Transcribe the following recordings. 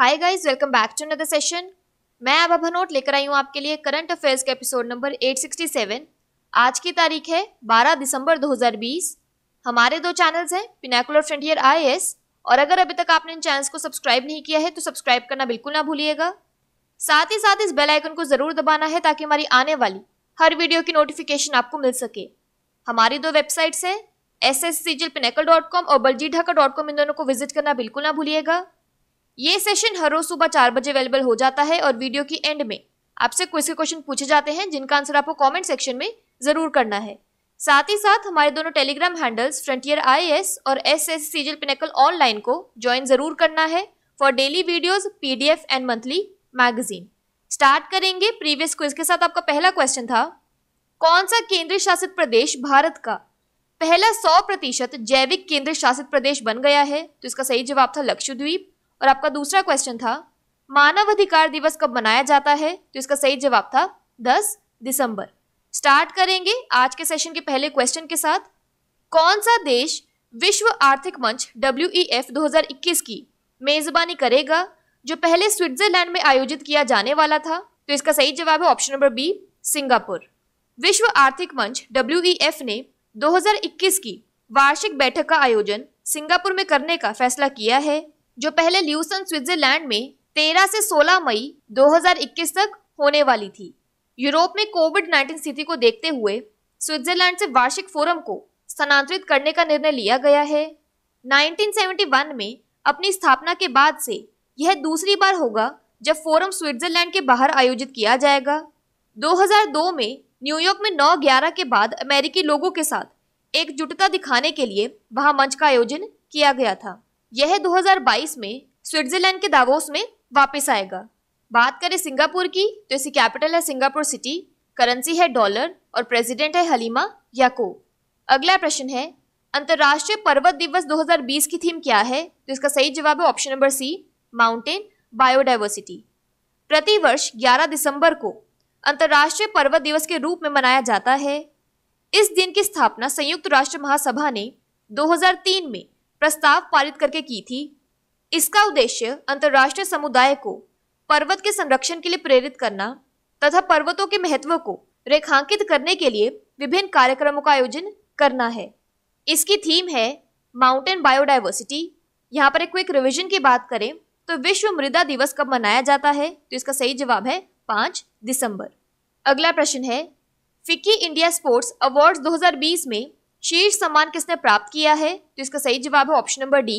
hi guys welcome back to another session मैं अब note लेकर आई हूँ आपके लिए करंट अफेयर्स का एपिसोड नंबर 867 आज की तारीख है 12 दिसंबर 2020 हमारे दो चैनल्स हैं पिनाकुलर फ्रंटियर आई और अगर अभी तक आपने इन चैनल्स को सब्सक्राइब नहीं किया है तो सब्सक्राइब करना बिल्कुल ना भूलिएगा साथ ही साथ इस बेल आइकन को ज़रूर दबाना है ताकि हमारी आने वाली हर वीडियो की नोटिफिकेशन आपको मिल सके हमारी दो वेबसाइट्स हैं एस एस सी कॉम और बलजी ढाका डॉट कॉम इन दोनों को विजिट करना बिल्कुल ना भूलिएगा ये सेशन हर रोज सुबह चार बजे अवेलेबल हो जाता है और वीडियो की एंड में आपसे क्विज के क्वेश्चन पूछे जाते हैं जिनका आंसर आपको कमेंट सेक्शन में जरूर करना है साथ ही साथ हमारे दोनों टेलीग्राम हैंडल्स फ्रंटियर आई और एस एस सीजल पिनेकल ऑनलाइन को ज्वाइन जरूर करना है for daily videos P and monthly magazine start करेंगे प्रीवियस क्विज के साथ आपका पहला क्वेश्चन था कौन सा केंद्र शासित प्रदेश भारत का पहला सौ प्रतिशत जैविक केंद्र शासित प्रदेश बन गया है तो इसका सही जवाब था लक्षद्वीप और आपका दूसरा क्वेश्चन था मानव अधिकार दिवस कब मनाया जाता है तो इसका सही जवाब था 10 दिसंबर स्टार्ट करेंगे आज के सेशन के पहले क्वेश्चन के साथ कौन सा देश विश्व आर्थिक मंच डब्ल्यू e इक्कीस की मेजबानी करेगा जो पहले स्विट्जरलैंड में आयोजित किया जाने वाला था तो इसका सही जवाब है ऑप्शन नंबर बी सिंगापुर विश्व आर्थिक मंच डब्ल्यू e ने 2021 की वार्षिक बैठक का आयोजन सिंगापुर में करने का फैसला किया है जो पहले ल्यूसन स्विट्जरलैंड में 13 से 16 मई 2021 तक होने वाली थी यूरोप में कोविड 19 स्थिति को देखते हुए स्विट्जरलैंड से वार्षिक फोरम को स्थानांतरित करने का निर्णय लिया गया है 1971 में अपनी स्थापना के बाद से यह दूसरी बार होगा जब फोरम स्विट्जरलैंड के बाहर आयोजित किया जाएगा 2002 में न्यूयॉर्क में 9/11 के बाद अमेरिकी लोगों के साथ एकजुटता दिखाने के लिए वहां मंच का आयोजन किया गया था यह 2022 में स्विट्जरलैंड के दावोस में वापस आएगा बात करें सिंगापुर की तो इसकी कैपिटल है सिंगापुर सिटी करेंसी है डॉलर और प्रेसिडेंट है हलीमा याको अगला प्रश्न है अंतर्राष्ट्रीय पर्वत दिवस 2020 की थीम क्या है तो इसका सही जवाब है option number C mountain biodiversity प्रतिवर्ष 11 दिसंबर को अंतर्राष्ट्रीय पर्वत दिवस के रूप में मनाया जाता है इस दिन की स्थापना संयुक्त राष्ट्र महासभा ने 2003 में प्रस्ताव पारित करके की थी इसका उद्देश्य अंतर्राष्ट्रीय समुदाय को पर्वत के संरक्षण के लिए प्रेरित करना तथा पर्वतों के महत्व को रेखांकित करने के लिए विभिन्न कार्यक्रमों का आयोजन करना है इसकी थीम है माउंटेन बायोडाइवर्सिटी यहाँ पर एक क्विक रिविजन की बात करें तो विश्व मृदा दिवस कब मनाया जाता है तो इसका सही जवाब है पाँच दिसंबर अगला प्रश्न है फिक्की इंडिया स्पोर्ट्स अवार्ड्स 2020 में शीर्ष सम्मान किसने प्राप्त किया है तो इसका सही जवाब है ऑप्शन नंबर डी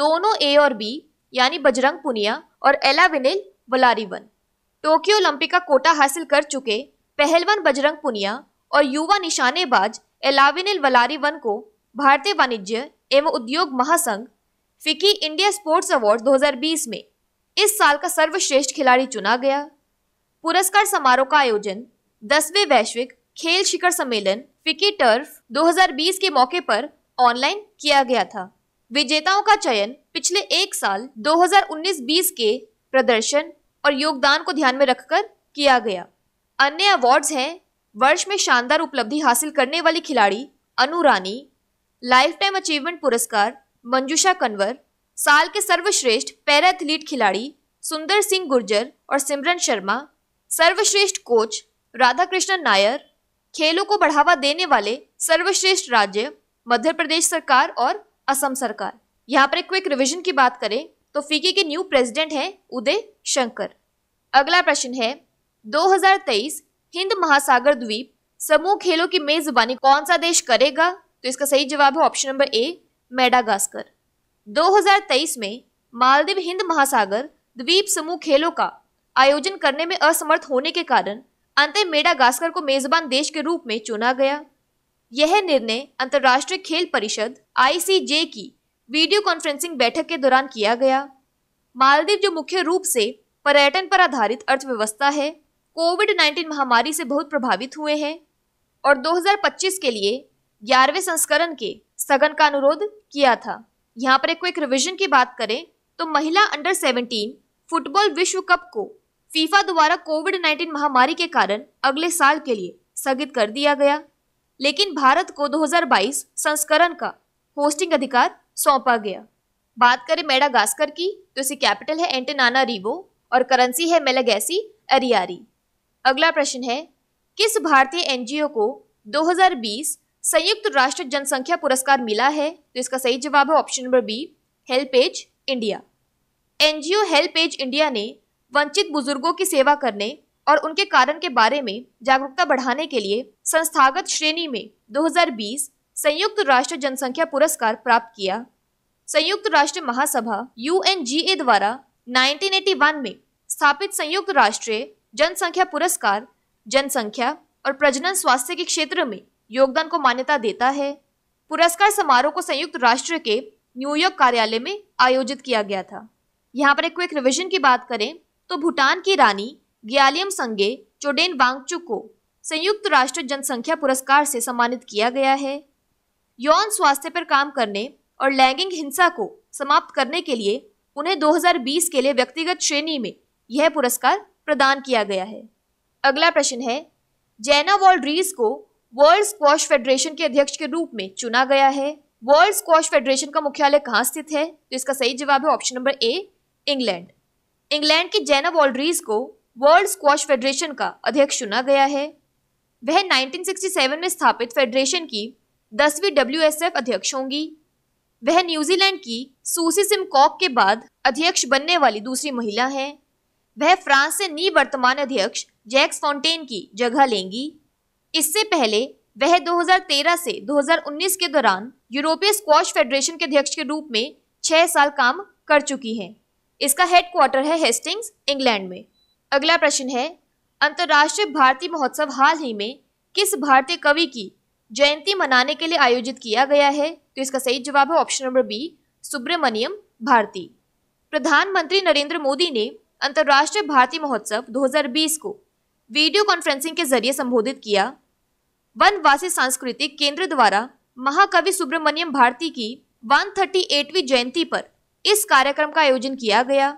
दोनों ए और बी यानी बजरंग पुनिया और एला विनिल वलारीवन टोक्यो ओलंपिक का कोटा हासिल कर चुके पहलवान बजरंग पुनिया और युवा निशानेबाज एलाविनिल वलारीवन को भारतीय वाणिज्य एवं उद्योग महासंघ फिकी इंडिया स्पोर्ट्स अवार्ड 2020 में इस साल का सर्वश्रेष्ठ खिलाड़ी चुना गया पुरस्कार समारोह का आयोजन दसवें वैश्विक खेल शिखर सम्मेलन फिकी टर्फ 2020 के मौके पर ऑनलाइन किया गया था विजेताओं का चयन पिछले एक साल 2019-20 के प्रदर्शन और योगदान को ध्यान में रखकर किया गया अन्य अवार्ड्स हैं वर्ष में शानदार उपलब्धि हासिल करने वाली खिलाड़ी Anu Rani lifetime achievement पुरस्कार मंजूषा कन्वर साल के सर्वश्रेष्ठ पैरा एथलीट खिलाड़ी सुंदर सिंह गुर्जर और सिमरन शर्मा सर्वश्रेष्ठ कोच राधाकृष्णन नायर खेलों को बढ़ावा देने वाले सर्वश्रेष्ठ राज्य मध्य प्रदेश सरकार और असम सरकार यहाँ पर क्विक रिविजन की बात करें तो फीके के न्यू प्रेसिडेंट हैं उदय शंकर अगला प्रश्न है 2023 हिंद महासागर द्वीप समूह खेलों की मेजबानी कौन सा देश करेगा तो इसका सही जवाब है ऑप्शन नंबर ए मेडागास्कर 2023 में मालदीव हिंद महासागर द्वीप समूह खेलों का आयोजन करने में असमर्थ होने के कारण अंतिम मेडागास्कर को मेजबान देश के रूप में चुना गया यह निर्णय अंतर्राष्ट्रीय खेल परिषद आईसीजे की वीडियो कॉन्फ्रेंसिंग बैठक के दौरान किया गया मालदीव जो मुख्य रूप से पर्यटन पर आधारित अर्थव्यवस्था है कोविड 19 महामारी से बहुत प्रभावित हुए हैं और 2025 के लिए ग्यारहवें संस्करण के सघन का अनुरोध किया था यहाँ पर एक क्विक रिविजन की बात करें तो महिला अंडर 17 फुटबॉल विश्व कप को फीफा द्वारा कोविड 19 महामारी के कारण अगले साल के लिए स्थगित कर दिया गया लेकिन भारत को 2022 संस्करण का होस्टिंग अधिकार सौंपा गया बात करें मेडागास्कर की तो इसे कैपिटल है एंटेनाना रिवो और करेंसी है मेलागैसी अरियारी अगला प्रश्न है किस भारतीय एनजीओ को 2020 संयुक्त राष्ट्र जनसंख्या पुरस्कार मिला है तो इसका सही जवाब है option number B HelpAge India NGO HelpAge India ने वंचित बुजुर्गों की सेवा करने और उनके कारण के बारे में जागरूकता बढ़ाने के लिए संस्थागत श्रेणी में 2020 संयुक्त राष्ट्र जनसंख्या पुरस्कार प्राप्त किया संयुक्त राष्ट्र महासभा यू द्वारा 1981 में स्थापित संयुक्त राष्ट्र जनसंख्या पुरस्कार जनसंख्या और प्रजनन स्वास्थ्य के क्षेत्र में योगदान को मान्यता देता है पुरस्कार समारोह को संयुक्त राष्ट्र के न्यूयॉर्क कार्यालय में आयोजित किया गया था यहाँ पर एक क्विक रिविजन की बात करें तो भूटान की रानी ग्यालियम संगे चोडेन वांगचू को संयुक्त राष्ट्र जनसंख्या पुरस्कार से सम्मानित किया गया है यौन स्वास्थ्य पर काम करने और लैंगिंग हिंसा को समाप्त करने के लिए उन्हें 2020 के लिए व्यक्तिगत श्रेणी में यह पुरस्कार प्रदान किया गया है अगला प्रश्न है जैना वॉल्ड्रीज को वर्ल्ड स्क्वाश फेडरेशन के अध्यक्ष के रूप में चुना गया है वर्ल्ड स्क्वाश फेडरेशन का मुख्यालय कहाँ स्थित है तो इसका सही जवाब है option number A England England की जेना ऑल्ड्रीज को वर्ल्ड स्क्वाश फेडरेशन का अध्यक्ष चुना गया है वह 1967 में स्थापित फेडरेशन की दसवीं डब्ल्यू अध्यक्ष होंगी वह न्यूजीलैंड की सूसी सिम कॉक के बाद अध्यक्ष बनने वाली दूसरी महिला हैं वह फ्रांस से नी वर्तमान अध्यक्ष जैक्स फाउंटेन की जगह लेंगी इससे पहले वह 2013 से 2019 के दौरान यूरोपीय स्क्वाश फेडरेशन के अध्यक्ष के रूप में छह साल काम कर चुकी हैं इसका हेड क्वार्टर है हेस्टिंग्स इंग्लैंड में अगला प्रश्न है अंतर्राष्ट्रीय भारतीय महोत्सव हाल ही में किस भारतीय कवि की जयंती मनाने के लिए आयोजित किया गया है तो इसका सही जवाब है option number B Subramaniam Bharati प्रधानमंत्री नरेंद्र मोदी ने अंतर्राष्ट्रीय भारतीय महोत्सव 2020 को वीडियो कॉन्फ्रेंसिंग के जरिए संबोधित किया वनवासी सांस्कृतिक केंद्र द्वारा महाकवि सुब्रमण्यम भारती की वन जयंती पर इस कार्यक्रम का आयोजन किया गया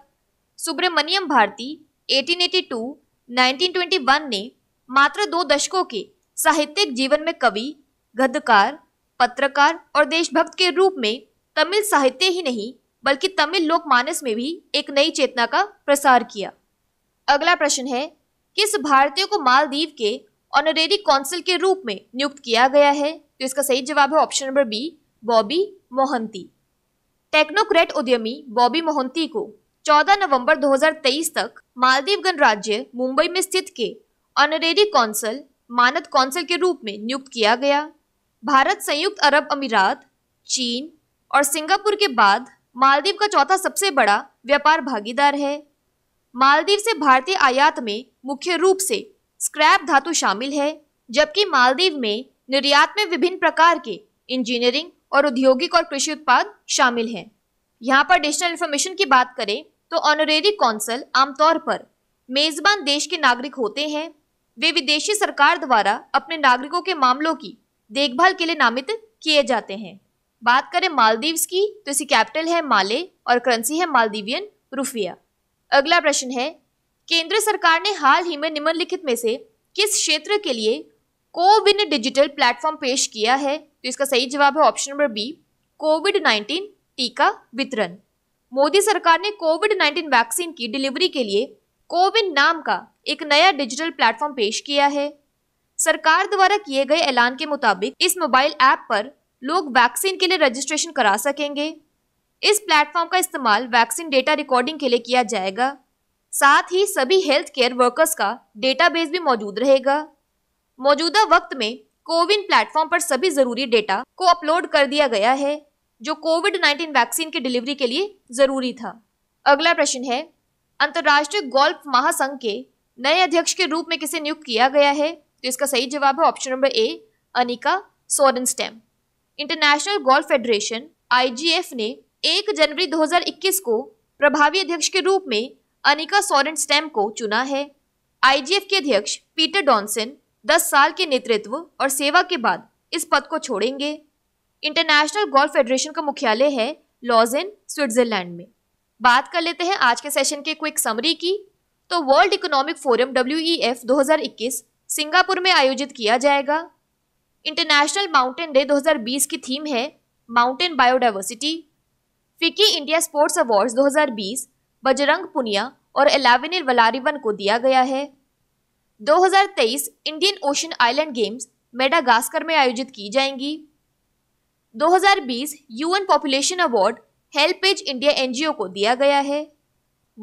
सुब्रमण्यम भारती 1882, 1921 ने मात्र दो दशकों के साहित्यिक जीवन में कवि गद्यकार पत्रकार और देशभक्त के रूप में तमिल साहित्य ही नहीं बल्कि तमिल लोकमानस में भी एक नई चेतना का प्रसार किया अगला प्रश्न है किस भारतीय को मालदीव के ऑनरेरी कौंसिल के रूप में नियुक्त किया गया है तो इसका सही जवाब है option number B Bobby Mohanty technocrat उद्यमी बॉबी मोहंती को 14 नवंबर 2023 तक मालदीव गणराज्य मुंबई में स्थित के ऑनरेरी कौंसल मानद कौंसल के रूप में नियुक्त किया गया भारत संयुक्त अरब अमीरात चीन और सिंगापुर के बाद मालदीव का चौथा सबसे बड़ा व्यापार भागीदार है मालदीव से भारतीय आयात में मुख्य रूप से स्क्रैप धातु शामिल है जबकि मालदीव में निर्यात में विभिन्न प्रकार के इंजीनियरिंग और औद्योगिक और कृषि उत्पाद शामिल हैं यहाँ पर एडिशनल इन्फॉर्मेशन की बात करें तो ऑनरेरी कौंसल आमतौर पर मेजबान देश के नागरिक होते हैं वे विदेशी सरकार द्वारा अपने नागरिकों के मामलों की देखभाल के लिए नामित किए जाते हैं बात करें मालदीव्स की तो इसकी कैपिटल है माले और करेंसी है मालदीवियन रुफिया अगला प्रश्न है केंद्र सरकार ने हाल ही में निम्नलिखित में से किस क्षेत्र के लिए कोविन डिजिटल प्लेटफॉर्म पेश किया है तो इसका सही जवाब है option number B COVID nineteen टीका वितरण मोदी सरकार ने कोविड नाइन्टीन वैक्सीन की डिलीवरी के लिए कोविन नाम का एक नया डिजिटल प्लेटफॉर्म पेश किया है सरकार द्वारा किए गए ऐलान के मुताबिक इस मोबाइल ऐप पर लोग वैक्सीन के लिए रजिस्ट्रेशन करा सकेंगे इस प्लेटफॉर्म का इस्तेमाल वैक्सीन डेटा रिकॉर्डिंग के लिए किया जाएगा साथ ही सभी हेल्थ केयर वर्कर्स का डेटाबेस भी मौजूद रहेगा मौजूदा वक्त में कोविन प्लेटफॉर्म पर सभी जरूरी डेटा को अपलोड कर दिया गया है जो कोविड 19 वैक्सीन की डिलीवरी के लिए जरूरी था अगला प्रश्न है अंतर्राष्ट्रीय गोल्फ महासंघ के नए अध्यक्ष के रूप में किसे नियुक्त किया गया है तो इसका सही जवाब है option number A Annika Sorenstam International Golf Federation आई ने एक जनवरी 2021 को प्रभावी अध्यक्ष के रूप में अनिका सोरेन स्टैम को चुना है आई के अध्यक्ष पीटर डॉनसन दस साल के नेतृत्व और सेवा के बाद इस पद को छोड़ेंगे इंटरनेशनल गोल्फ फेडरेशन का मुख्यालय है लॉजिन स्विट्जरलैंड में बात कर लेते हैं आज के सेशन के क्विक समरी की तो World Economic Forum W 2021 Singapore में आयोजित किया जाएगा इंटरनेशनल माउंटेन डे 2020 की थीम है mountain biodiversity FICCI India Sports Awards 2020 Bajrang Punia और एलाविनिल वलारीवन को दिया गया है 2023 Indian Ocean Island Games Madagascar में आयोजित की जाएंगी 2020 UN Population Award HelpAge India NGO को दिया गया है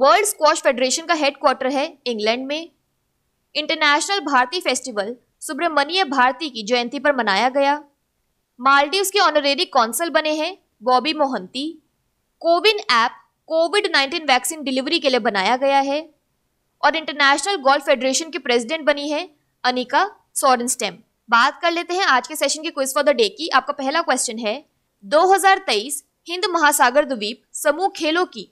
वर्ल्ड स्क्वाश फेडरेशन का हेडक्वार्टर है इंग्लैंड में इंटरनेशनल भारती फेस्टिवल सुब्रमण्य भारती की जयंती पर मनाया गया मालदीव के ऑनरेरी कौंसल बने हैं Bobby Mohanty CoWIN app COVID 19 vaccine delivery के लिए बनाया गया है और इंटरनेशनल गोल्फ फेडरेशन की प्रेसिडेंट बनी है अनिका सोरेनस्टेम बात कर लेते हैं आज के सेशन की क्विज फॉर द डे की आपका पहला क्वेश्चन है 2023 हिंद महासागर द्वीप समूह खेलों की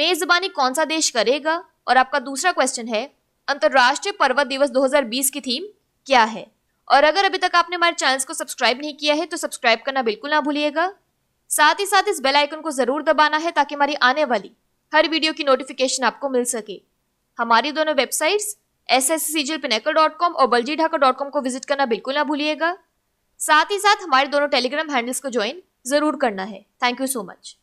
मेजबानी कौन सा देश करेगा और आपका दूसरा क्वेश्चन है अंतर्राष्ट्रीय पर्वत दिवस 2020 की थीम क्या है और अगर अभी तक आपने हमारे चैनल को सब्सक्राइब नहीं किया है तो सब्सक्राइब करना बिल्कुल ना भूलिएगा साथ ही साथ इस बेल आइकन को जरूर दबाना है ताकि हमारी आने वाली हर वीडियो की नोटिफिकेशन आपको मिल सके हमारी दोनों websites S S C G dot com और बलजी ढाका डॉट कॉम को विजिट करना बिल्कुल ना भूलिएगा साथ ही साथ हमारे दोनों टेलीग्राम हैंडल्स को ज्वाइन जरूर करना है थैंक यू सो मच